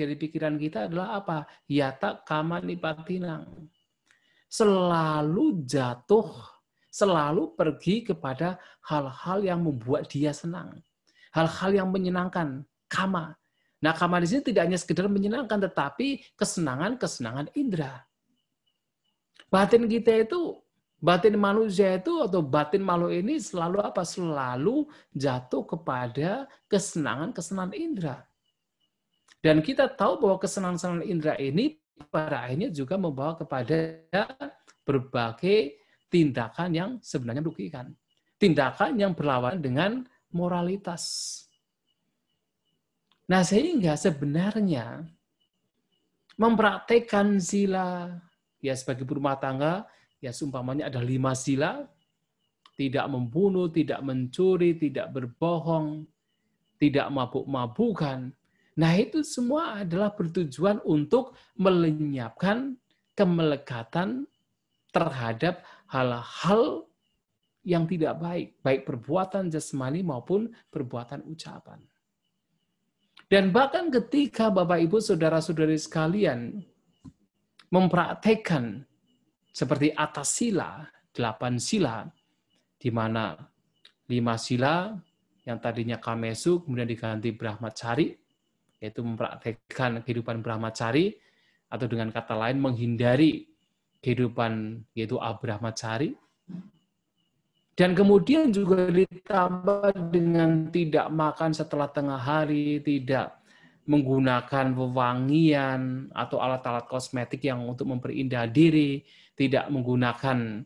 dari pikiran kita adalah apa? Ya Yata kama nipatinang. Selalu jatuh, selalu pergi kepada hal-hal yang membuat dia senang. Hal-hal yang menyenangkan, kama. Nah, kama di sini tidak hanya sekedar menyenangkan, tetapi kesenangan-kesenangan indera. Batin kita itu, batin manusia itu, atau batin malu ini selalu apa? Selalu jatuh kepada kesenangan-kesenangan indera dan kita tahu bahwa kesenangan-senangan indera ini pada akhirnya juga membawa kepada berbagai tindakan yang sebenarnya merugikan. Tindakan yang berlawanan dengan moralitas. Nah, sehingga sebenarnya mempraktekkan sila, ya sebagai rumah tangga, ya seumpamanya ada lima sila, tidak membunuh, tidak mencuri, tidak berbohong, tidak mabuk-mabukan, Nah, itu semua adalah bertujuan untuk melenyapkan kemelekatan terhadap hal-hal yang tidak baik, baik perbuatan jasmani maupun perbuatan ucapan. Dan bahkan ketika Bapak Ibu saudara-saudari sekalian mempraktekkan seperti atas sila, delapan sila, di mana lima sila yang tadinya kamesu kemudian diganti brahmacari, yaitu mempraktekkan kehidupan Brahmacari atau dengan kata lain menghindari kehidupan yaitu abrahmacari dan kemudian juga ditambah dengan tidak makan setelah tengah hari, tidak menggunakan pewangian atau alat-alat kosmetik yang untuk memperindah diri, tidak menggunakan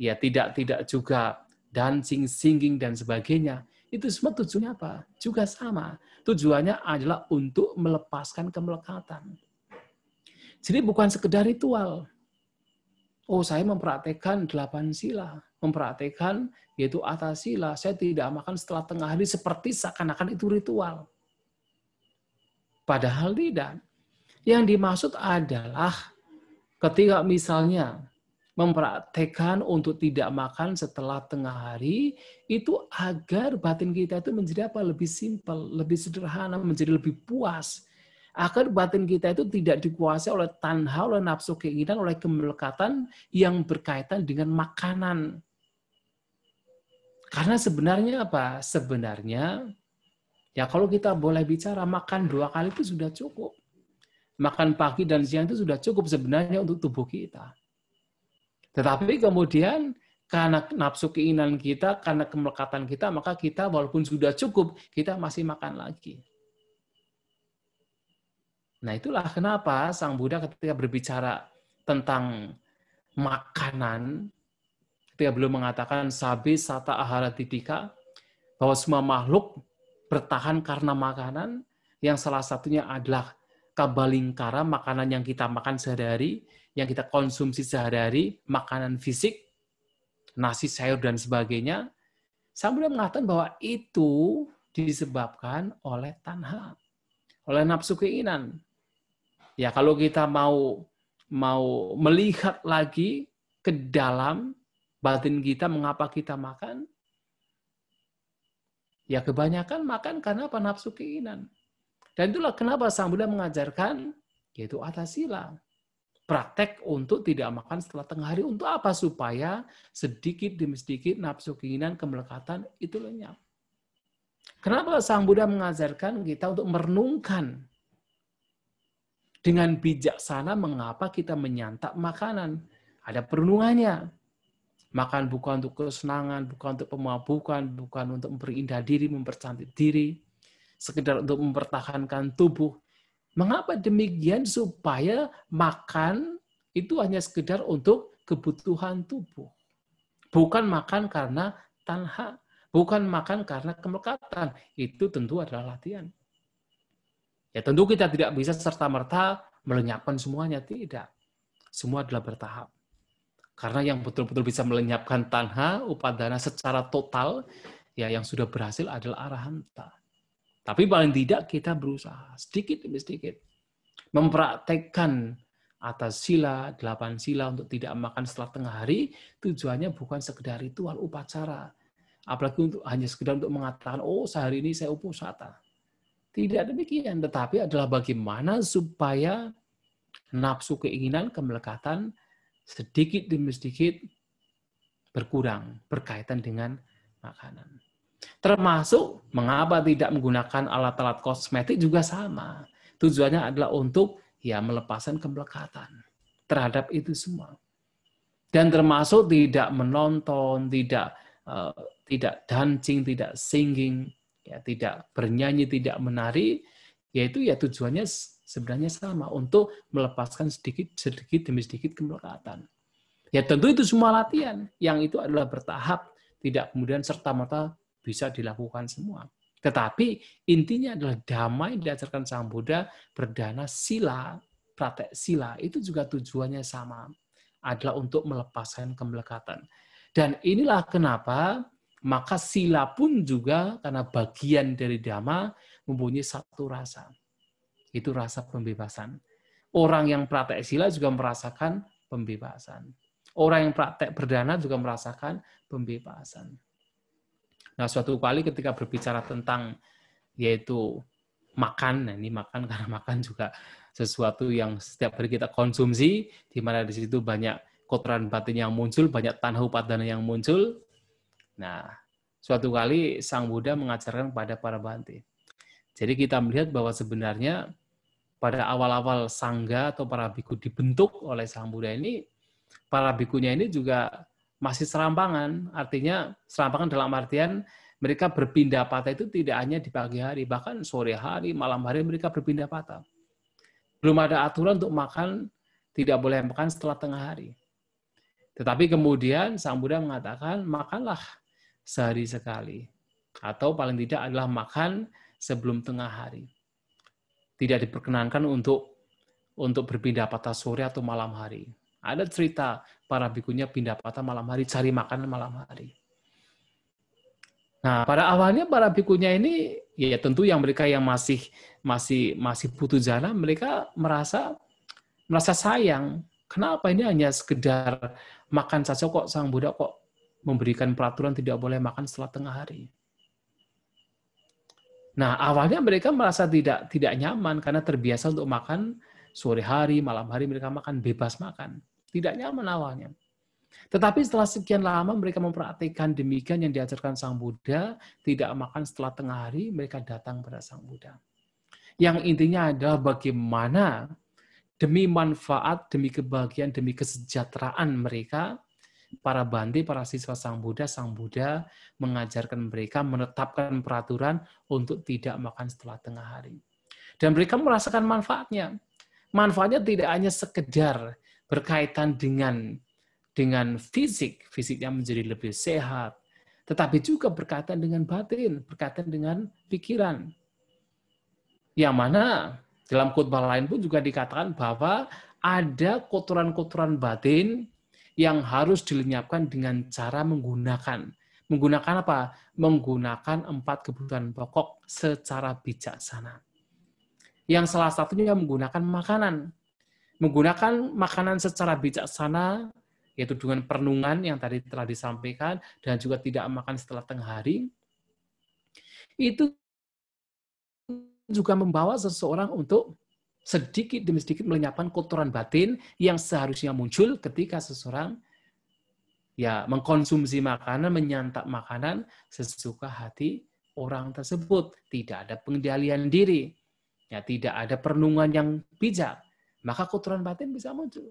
ya tidak tidak juga dancing, singing dan sebagainya. Itu semua tujuannya apa? Juga sama tujuannya adalah untuk melepaskan kemelekatan. Jadi bukan sekedar ritual. Oh, saya mempraktekkan delapan sila, mempraktekkan yaitu atas sila. Saya tidak makan setelah tengah hari seperti seakan-akan itu ritual. Padahal tidak. Yang dimaksud adalah ketika misalnya mempraktekkan untuk tidak makan setelah tengah hari itu agar batin kita itu menjadi apa lebih simpel, lebih sederhana, menjadi lebih puas. Agar batin kita itu tidak dikuasai oleh tanha, oleh nafsu keinginan, oleh kemelekatan yang berkaitan dengan makanan. Karena sebenarnya apa? Sebenarnya ya kalau kita boleh bicara makan dua kali itu sudah cukup. Makan pagi dan siang itu sudah cukup sebenarnya untuk tubuh kita. Tetapi kemudian karena nafsu keinginan kita, karena kemelekatan kita, maka kita walaupun sudah cukup, kita masih makan lagi. Nah itulah kenapa Sang Buddha ketika berbicara tentang makanan, ketika belum mengatakan sabi sata ahara titika, bahwa semua makhluk bertahan karena makanan, yang salah satunya adalah kabalingkara, makanan yang kita makan sehari-hari, yang kita konsumsi sehari-hari, makanan fisik, nasi sayur dan sebagainya, sambil mengatakan bahwa itu disebabkan oleh tanha, oleh nafsu keinginan. Ya, kalau kita mau mau melihat lagi ke dalam batin kita mengapa kita makan? Ya kebanyakan makan karena apa nafsu keinginan. Dan itulah kenapa Sang Buddha mengajarkan yaitu atasila praktek untuk tidak makan setelah tengah hari. Untuk apa? Supaya sedikit demi sedikit nafsu keinginan kemelekatan itu lenyap. Kenapa Sang Buddha mengajarkan kita untuk merenungkan dengan bijaksana mengapa kita menyantap makanan. Ada perenungannya. Makan bukan untuk kesenangan, bukan untuk pemabukan, bukan untuk memperindah diri, mempercantik diri, sekedar untuk mempertahankan tubuh, Mengapa demikian? Supaya makan itu hanya sekedar untuk kebutuhan tubuh. Bukan makan karena tanha, bukan makan karena kemelekatan. Itu tentu adalah latihan. Ya tentu kita tidak bisa serta-merta melenyapkan semuanya, tidak. Semua adalah bertahap. Karena yang betul-betul bisa melenyapkan tanha, upadana secara total, ya yang sudah berhasil adalah arahanta. Tapi paling tidak kita berusaha sedikit demi sedikit mempraktekkan atas sila, delapan sila untuk tidak makan setelah tengah hari, tujuannya bukan sekedar ritual upacara. Apalagi untuk hanya sekedar untuk mengatakan, oh sehari ini saya upusata. Tidak demikian, tetapi adalah bagaimana supaya nafsu keinginan, kemelekatan sedikit demi sedikit berkurang berkaitan dengan makanan. Termasuk mengapa tidak menggunakan alat-alat kosmetik juga sama. Tujuannya adalah untuk ya melepaskan kemelekatan terhadap itu semua. Dan termasuk tidak menonton, tidak uh, tidak dancing, tidak singing, ya tidak bernyanyi, tidak menari, yaitu ya tujuannya sebenarnya sama untuk melepaskan sedikit sedikit demi sedikit kemelekatan. Ya tentu itu semua latihan, yang itu adalah bertahap, tidak kemudian serta merta bisa dilakukan semua. Tetapi intinya adalah damai diajarkan Sang Buddha berdana sila, praktek sila itu juga tujuannya sama adalah untuk melepaskan kemelekatan. Dan inilah kenapa maka sila pun juga karena bagian dari dhamma mempunyai satu rasa. Itu rasa pembebasan. Orang yang praktek sila juga merasakan pembebasan. Orang yang praktek berdana juga merasakan pembebasan. Nah, suatu kali ketika berbicara tentang yaitu makan, nah ini makan karena makan juga sesuatu yang setiap hari kita konsumsi, di mana di situ banyak kotoran batin yang muncul, banyak tanah upadana yang muncul. Nah, suatu kali Sang Buddha mengajarkan kepada para bante. Jadi kita melihat bahwa sebenarnya pada awal-awal sangga atau para biku dibentuk oleh Sang Buddha ini, para bikunya ini juga masih serampangan, artinya serampangan dalam artian mereka berpindah patah itu tidak hanya di pagi hari, bahkan sore hari, malam hari mereka berpindah patah. Belum ada aturan untuk makan, tidak boleh makan setelah tengah hari. Tetapi kemudian Sang Buddha mengatakan, makanlah sehari sekali. Atau paling tidak adalah makan sebelum tengah hari. Tidak diperkenankan untuk untuk berpindah patah sore atau malam hari. Ada cerita para bikunya pindah patah malam hari, cari makanan malam hari. Nah, pada awalnya para bikunya ini ya tentu yang mereka yang masih masih masih butuh jalan, mereka merasa merasa sayang. Kenapa ini hanya sekedar makan saja kok sang Buddha kok memberikan peraturan tidak boleh makan setelah tengah hari. Nah, awalnya mereka merasa tidak tidak nyaman karena terbiasa untuk makan Sore hari, malam hari mereka makan, bebas makan. Tidak nyaman awalnya. Tetapi setelah sekian lama mereka memperhatikan demikian yang diajarkan Sang Buddha, tidak makan setelah tengah hari, mereka datang pada Sang Buddha. Yang intinya adalah bagaimana demi manfaat, demi kebahagiaan, demi kesejahteraan mereka, para bandi, para siswa Sang Buddha, Sang Buddha mengajarkan mereka menetapkan peraturan untuk tidak makan setelah tengah hari. Dan mereka merasakan manfaatnya manfaatnya tidak hanya sekedar berkaitan dengan dengan fisik, fisiknya menjadi lebih sehat, tetapi juga berkaitan dengan batin, berkaitan dengan pikiran. Yang mana dalam khutbah lain pun juga dikatakan bahwa ada kotoran-kotoran batin yang harus dilenyapkan dengan cara menggunakan menggunakan apa? Menggunakan empat kebutuhan pokok secara bijaksana yang salah satunya menggunakan makanan. Menggunakan makanan secara bijaksana, yaitu dengan perenungan yang tadi telah disampaikan, dan juga tidak makan setelah tengah hari, itu juga membawa seseorang untuk sedikit demi sedikit melenyapkan kotoran batin yang seharusnya muncul ketika seseorang ya mengkonsumsi makanan, menyantap makanan sesuka hati orang tersebut. Tidak ada pengendalian diri ya tidak ada perenungan yang bijak, maka kotoran batin bisa muncul.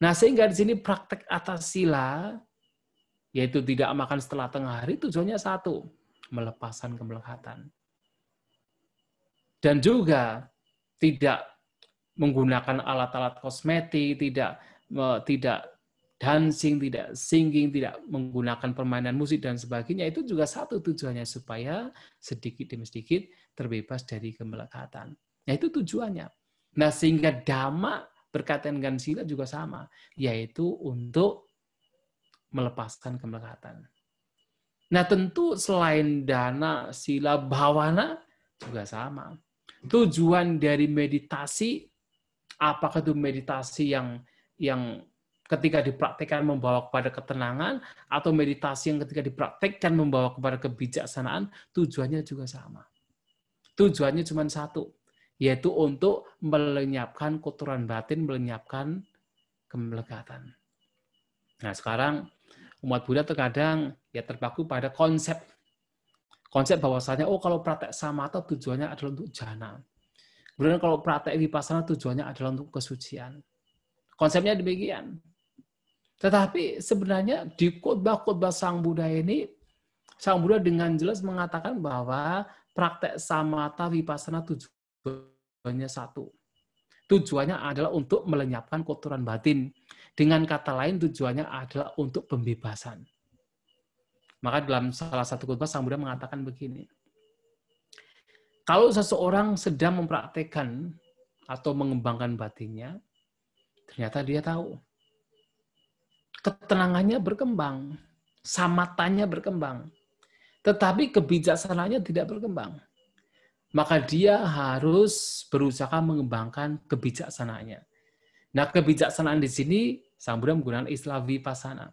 Nah, sehingga di sini praktek atas sila, yaitu tidak makan setelah tengah hari, tujuannya satu, melepaskan kemelekatan Dan juga tidak menggunakan alat-alat kosmetik, tidak tidak dancing, tidak singing, tidak menggunakan permainan musik dan sebagainya itu juga satu tujuannya supaya sedikit demi sedikit terbebas dari kemelekatan. Nah, itu tujuannya. Nah, sehingga dhamma berkaitan dengan sila juga sama, yaitu untuk melepaskan kemelekatan. Nah, tentu selain dana, sila, bawana juga sama. Tujuan dari meditasi, apakah itu meditasi yang yang ketika dipraktikkan membawa kepada ketenangan atau meditasi yang ketika dipraktikkan membawa kepada kebijaksanaan, tujuannya juga sama. Tujuannya cuma satu, yaitu untuk melenyapkan kotoran batin, melenyapkan kemelekatan. Nah sekarang umat Buddha terkadang ya terpaku pada konsep konsep bahwasanya oh kalau praktek samatha tujuannya adalah untuk jana. Kemudian kalau praktek vipassana tujuannya adalah untuk kesucian. Konsepnya demikian. Tetapi sebenarnya di khotbah-khotbah Sang Buddha ini Sang Buddha dengan jelas mengatakan bahwa praktek samata wipasana tujuannya satu. Tujuannya adalah untuk melenyapkan kotoran batin. Dengan kata lain tujuannya adalah untuk pembebasan. Maka dalam salah satu khutbah Sang Buddha mengatakan begini. Kalau seseorang sedang mempraktekkan atau mengembangkan batinnya, ternyata dia tahu. Ketenangannya berkembang, samatanya berkembang. Tetapi kebijaksanaannya tidak berkembang. Maka dia harus berusaha mengembangkan kebijaksanaannya. Nah, kebijaksanaan di sini Sang Buddha menggunakan istilah vipassana.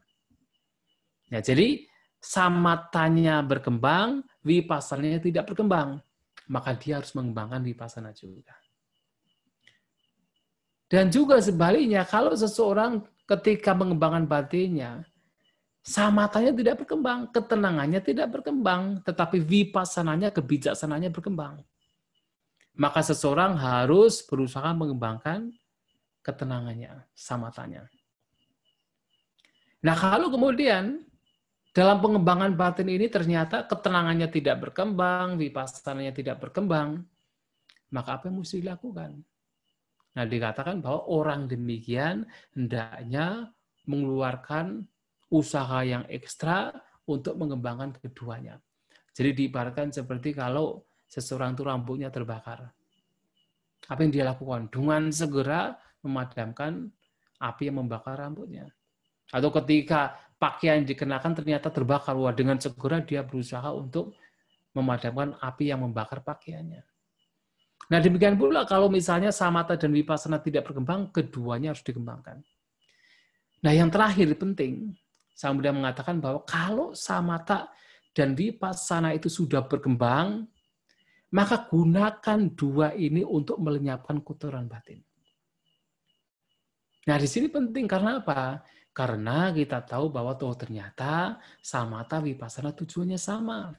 Ya, jadi samatanya berkembang, vipassananya tidak berkembang. Maka dia harus mengembangkan vipassana juga. Dan juga sebaliknya, kalau seseorang ketika mengembangkan batinnya, samatanya tidak berkembang, ketenangannya tidak berkembang, tetapi vipasananya, kebijaksanaannya berkembang. Maka seseorang harus berusaha mengembangkan ketenangannya, samatanya. Nah, kalau kemudian dalam pengembangan batin ini ternyata ketenangannya tidak berkembang, vipasananya tidak berkembang, maka apa yang mesti dilakukan? Nah, dikatakan bahwa orang demikian hendaknya mengeluarkan usaha yang ekstra untuk mengembangkan keduanya. Jadi diibaratkan seperti kalau seseorang itu rambutnya terbakar. Apa yang dia lakukan? Dengan segera memadamkan api yang membakar rambutnya. Atau ketika pakaian dikenakan ternyata terbakar, wah dengan segera dia berusaha untuk memadamkan api yang membakar pakaiannya. Nah demikian pula kalau misalnya samata dan wipasana tidak berkembang, keduanya harus dikembangkan. Nah yang terakhir penting, Sang Buddha mengatakan bahwa kalau samata dan vipassana itu sudah berkembang, maka gunakan dua ini untuk melenyapkan kotoran batin. Nah, di sini penting karena apa? Karena kita tahu bahwa tuh oh, ternyata samata vipassana tujuannya sama.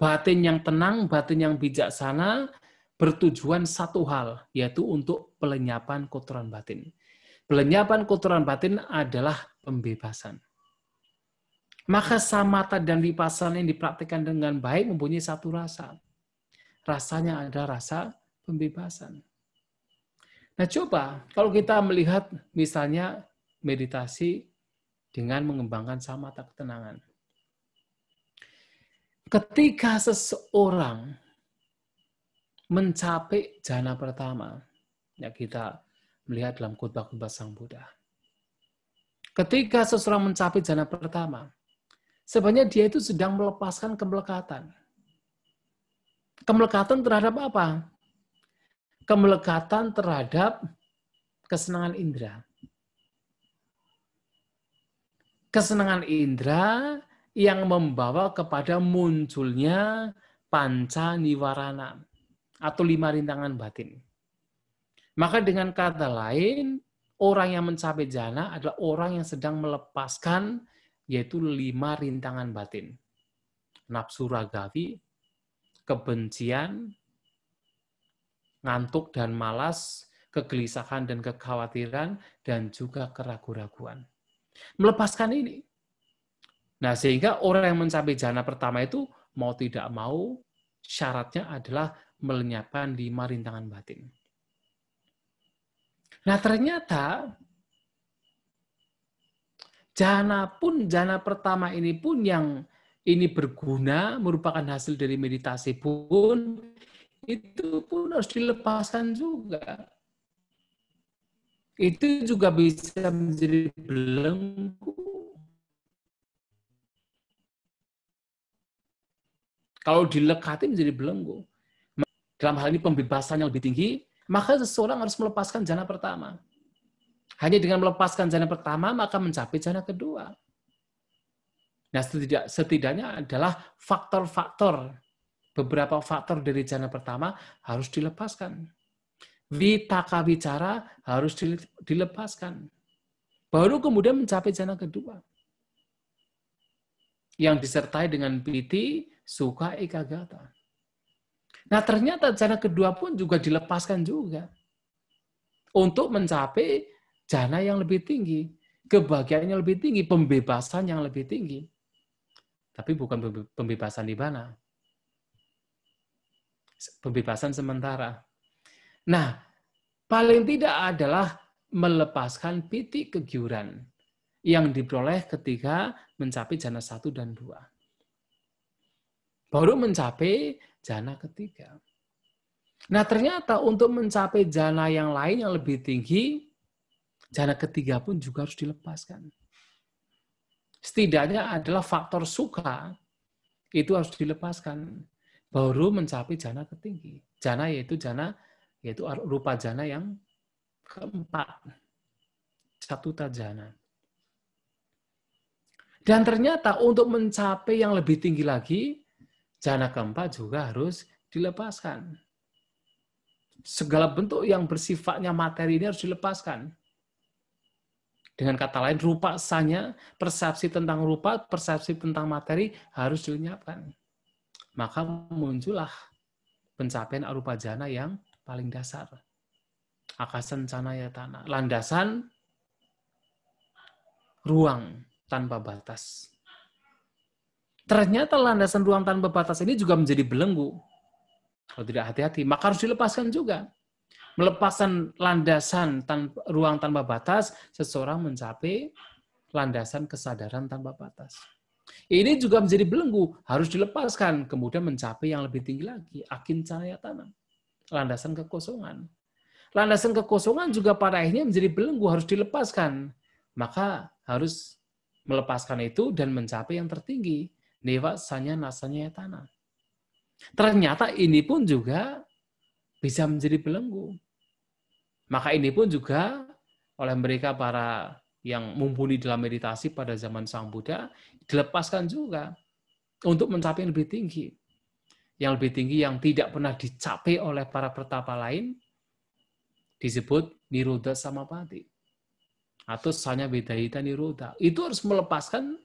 Batin yang tenang, batin yang bijaksana bertujuan satu hal, yaitu untuk pelenyapan kotoran batin. Pelenyapan kotoran batin adalah pembebasan. Maka samata dan vipassana yang dipraktikkan dengan baik mempunyai satu rasa. Rasanya ada rasa pembebasan. Nah coba, kalau kita melihat misalnya meditasi dengan mengembangkan samata ketenangan. Ketika seseorang mencapai jana pertama, ya kita melihat dalam khotbah-khotbah Sang Buddha. Ketika seseorang mencapai jana pertama, Sebenarnya dia itu sedang melepaskan kemelekatan. Kemelekatan terhadap apa? Kemelekatan terhadap kesenangan indera. Kesenangan indera yang membawa kepada munculnya panca niwarana atau lima rintangan batin. Maka dengan kata lain, orang yang mencapai jana adalah orang yang sedang melepaskan yaitu lima rintangan batin. Nafsu ragawi, kebencian, ngantuk dan malas, kegelisahan dan kekhawatiran, dan juga keraguan-raguan. Melepaskan ini. Nah, sehingga orang yang mencapai jana pertama itu mau tidak mau syaratnya adalah melenyapkan lima rintangan batin. Nah, ternyata jana pun jana pertama ini pun yang ini berguna merupakan hasil dari meditasi pun itu pun harus dilepaskan juga. Itu juga bisa menjadi belenggu. Kalau dilekati menjadi belenggu. Dalam hal ini pembebasan yang lebih tinggi, maka seseorang harus melepaskan jana pertama. Hanya dengan melepaskan jana pertama, maka mencapai jana kedua. Nah, setidak, setidaknya adalah faktor-faktor, beberapa faktor dari jana pertama harus dilepaskan. Vitaka bicara harus dilepaskan. Baru kemudian mencapai jana kedua. Yang disertai dengan piti, suka, ikagata. Nah, ternyata jana kedua pun juga dilepaskan juga. Untuk mencapai jana yang lebih tinggi, kebahagiaan yang lebih tinggi, pembebasan yang lebih tinggi. Tapi bukan pembebasan di mana? Pembebasan sementara. Nah, paling tidak adalah melepaskan titik kegiuran yang diperoleh ketika mencapai jana satu dan dua. Baru mencapai jana ketiga. Nah ternyata untuk mencapai jana yang lain yang lebih tinggi, Jana ketiga pun juga harus dilepaskan. Setidaknya adalah faktor suka itu harus dilepaskan baru mencapai jana ketinggi. Jana yaitu jana yaitu rupa jana yang keempat. Satu tajana. Dan ternyata untuk mencapai yang lebih tinggi lagi, jana keempat juga harus dilepaskan. Segala bentuk yang bersifatnya materi ini harus dilepaskan. Dengan kata lain, rupa sanya, persepsi tentang rupa, persepsi tentang materi harus dilenyapkan. Maka muncullah pencapaian arupa jana yang paling dasar. Akasan ya tanah. Landasan ruang tanpa batas. Ternyata landasan ruang tanpa batas ini juga menjadi belenggu. Kalau tidak hati-hati, maka harus dilepaskan juga melepaskan landasan tanpa, ruang tanpa batas, seseorang mencapai landasan kesadaran tanpa batas. Ini juga menjadi belenggu, harus dilepaskan, kemudian mencapai yang lebih tinggi lagi, akin cahaya tanah, landasan kekosongan. Landasan kekosongan juga pada akhirnya menjadi belenggu, harus dilepaskan. Maka harus melepaskan itu dan mencapai yang tertinggi, neva sanya nasanya tanah. Ternyata ini pun juga bisa menjadi belenggu. Maka ini pun juga oleh mereka para yang mumpuni dalam meditasi pada zaman Sang Buddha dilepaskan juga untuk mencapai yang lebih tinggi. Yang lebih tinggi yang tidak pernah dicapai oleh para pertapa lain disebut sama samapati. Atau sanya bedahita niruddha Itu harus melepaskan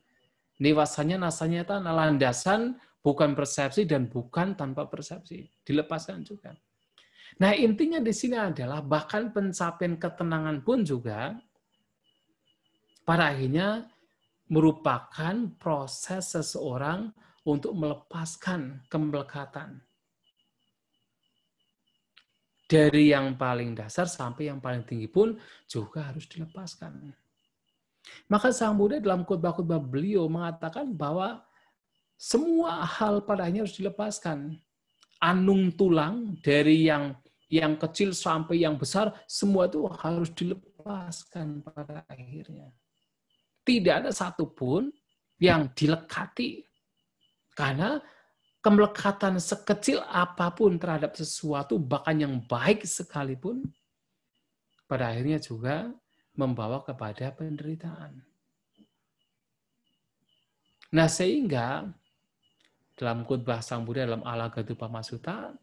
niwasanya, nasanya, tanah, landasan, bukan persepsi dan bukan tanpa persepsi. Dilepaskan juga. Nah, intinya di sini adalah bahkan pencapaian ketenangan pun juga pada akhirnya merupakan proses seseorang untuk melepaskan kemelekatan. Dari yang paling dasar sampai yang paling tinggi pun juga harus dilepaskan. Maka Sang Buddha dalam khotbah-khotbah beliau mengatakan bahwa semua hal padanya harus dilepaskan. Anung tulang dari yang yang kecil sampai yang besar, semua itu harus dilepaskan pada akhirnya. Tidak ada satupun yang dilekati. Karena kemelekatan sekecil apapun terhadap sesuatu, bahkan yang baik sekalipun, pada akhirnya juga membawa kepada penderitaan. Nah sehingga dalam khutbah Sang Buddha dalam ala Alagadupa Masuta,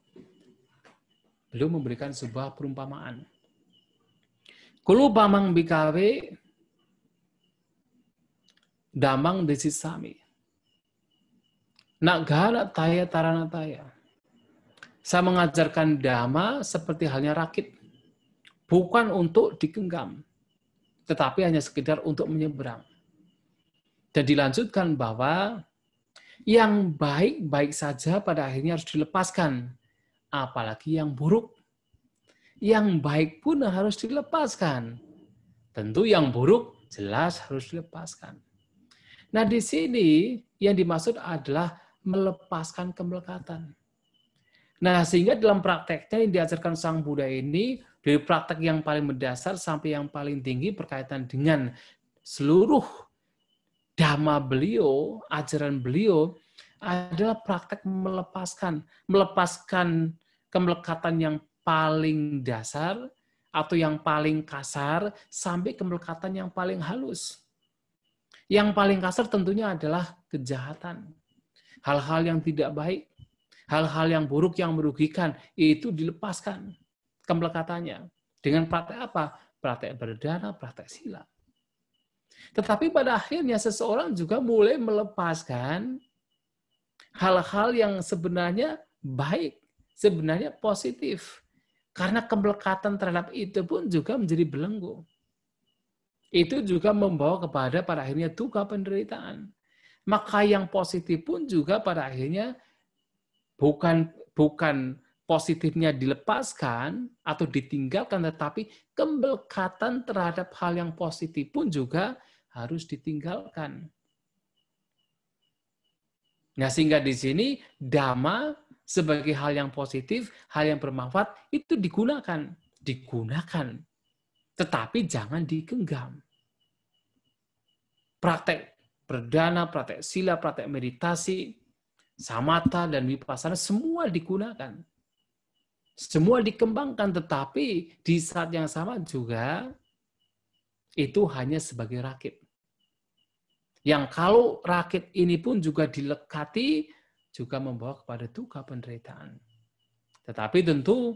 beliau memberikan sebuah perumpamaan. Kulubamang pamang bikawe damang desisami. Nak galak taya tarana taya. Saya mengajarkan dhamma seperti halnya rakit. Bukan untuk digenggam, tetapi hanya sekedar untuk menyeberang. Dan dilanjutkan bahwa yang baik-baik saja pada akhirnya harus dilepaskan apalagi yang buruk. Yang baik pun harus dilepaskan. Tentu yang buruk jelas harus dilepaskan. Nah, di sini yang dimaksud adalah melepaskan kemelekatan. Nah, sehingga dalam prakteknya yang diajarkan Sang Buddha ini dari praktek yang paling mendasar sampai yang paling tinggi berkaitan dengan seluruh dhamma beliau, ajaran beliau adalah praktek melepaskan, melepaskan kemelekatan yang paling dasar atau yang paling kasar sampai kemelekatan yang paling halus. Yang paling kasar tentunya adalah kejahatan. Hal-hal yang tidak baik, hal-hal yang buruk yang merugikan itu dilepaskan kemelekatannya dengan praktek apa? Praktek berdana, praktek sila. Tetapi pada akhirnya seseorang juga mulai melepaskan hal-hal yang sebenarnya baik, sebenarnya positif. Karena kemelekatan terhadap itu pun juga menjadi belenggu. Itu juga membawa kepada pada akhirnya duka penderitaan. Maka yang positif pun juga pada akhirnya bukan bukan positifnya dilepaskan atau ditinggalkan, tetapi kemelekatan terhadap hal yang positif pun juga harus ditinggalkan. Nah, sehingga di sini dhamma sebagai hal yang positif, hal yang bermanfaat itu digunakan, digunakan. Tetapi jangan digenggam. Praktek perdana, praktek sila, praktek meditasi, samata dan vipassana semua digunakan. Semua dikembangkan tetapi di saat yang sama juga itu hanya sebagai rakit yang kalau rakit ini pun juga dilekati juga membawa kepada duka penderitaan. Tetapi tentu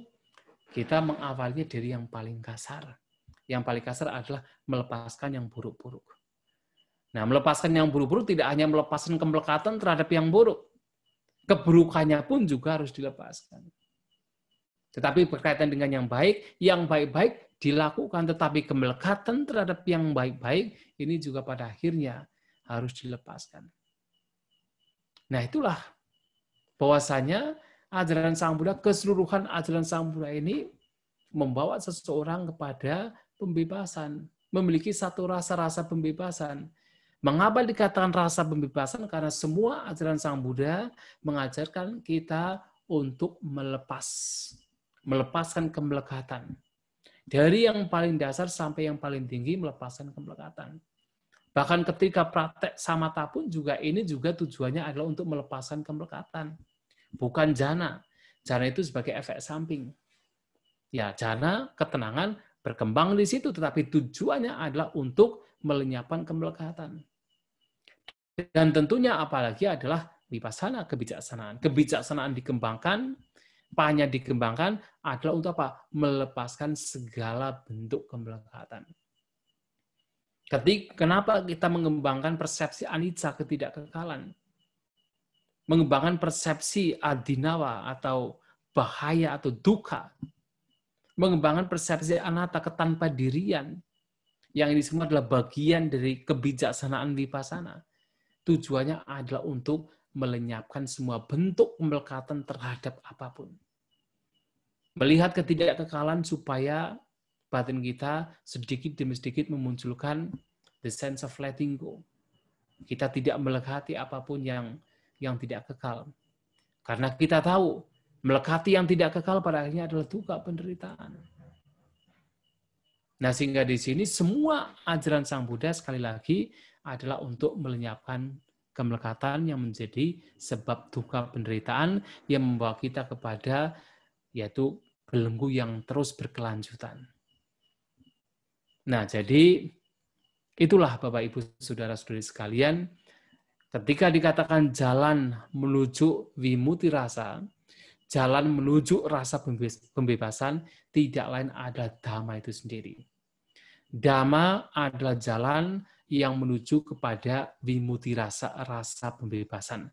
kita mengawalnya dari yang paling kasar. Yang paling kasar adalah melepaskan yang buruk-buruk. Nah, melepaskan yang buruk-buruk tidak hanya melepaskan kemelekatan terhadap yang buruk. Keburukannya pun juga harus dilepaskan. Tetapi berkaitan dengan yang baik, yang baik-baik dilakukan, tetapi kemelekatan terhadap yang baik-baik ini juga pada akhirnya harus dilepaskan. Nah itulah bahwasanya ajaran Sang Buddha, keseluruhan ajaran Sang Buddha ini membawa seseorang kepada pembebasan, memiliki satu rasa-rasa pembebasan. Mengapa dikatakan rasa pembebasan? Karena semua ajaran Sang Buddha mengajarkan kita untuk melepas, melepaskan kemelekatan. Dari yang paling dasar sampai yang paling tinggi melepaskan kemelekatan. Bahkan ketika praktek samata pun juga ini juga tujuannya adalah untuk melepaskan kemelekatan. Bukan jana. Jana itu sebagai efek samping. Ya, jana, ketenangan, berkembang di situ. Tetapi tujuannya adalah untuk melenyapkan kemelekatan. Dan tentunya apalagi adalah wipasana, kebijaksanaan. Kebijaksanaan dikembangkan, panya dikembangkan adalah untuk apa? Melepaskan segala bentuk kemelekatan. Ketika, kenapa kita mengembangkan persepsi anicca ketidakkekalan? Mengembangkan persepsi adinawa atau bahaya atau duka. Mengembangkan persepsi anatta ketanpa dirian. Yang ini semua adalah bagian dari kebijaksanaan vipassana. Tujuannya adalah untuk melenyapkan semua bentuk melekatan terhadap apapun. Melihat ketidakkekalan supaya batin kita sedikit demi sedikit memunculkan the sense of letting go. Kita tidak melekati apapun yang yang tidak kekal. Karena kita tahu melekati yang tidak kekal pada akhirnya adalah duka penderitaan. Nah, sehingga di sini semua ajaran Sang Buddha sekali lagi adalah untuk melenyapkan kemelekatan yang menjadi sebab duka penderitaan yang membawa kita kepada yaitu belenggu yang terus berkelanjutan. Nah, jadi itulah Bapak Ibu Saudara-saudari sekalian, ketika dikatakan jalan menuju wimuti rasa, jalan menuju rasa pembebasan, tidak lain ada dhamma itu sendiri. Dhamma adalah jalan yang menuju kepada wimuti rasa, rasa pembebasan.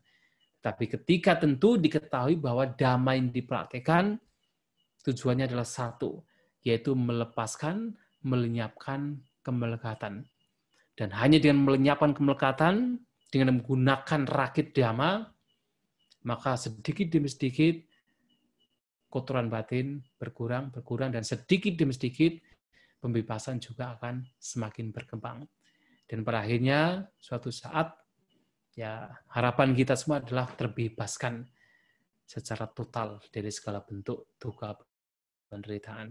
Tapi ketika tentu diketahui bahwa dhamma yang dipraktekkan tujuannya adalah satu, yaitu melepaskan melenyapkan kemelekatan. Dan hanya dengan melenyapkan kemelekatan, dengan menggunakan rakit dhamma, maka sedikit demi sedikit kotoran batin berkurang, berkurang, dan sedikit demi sedikit pembebasan juga akan semakin berkembang. Dan pada akhirnya suatu saat ya harapan kita semua adalah terbebaskan secara total dari segala bentuk duka penderitaan.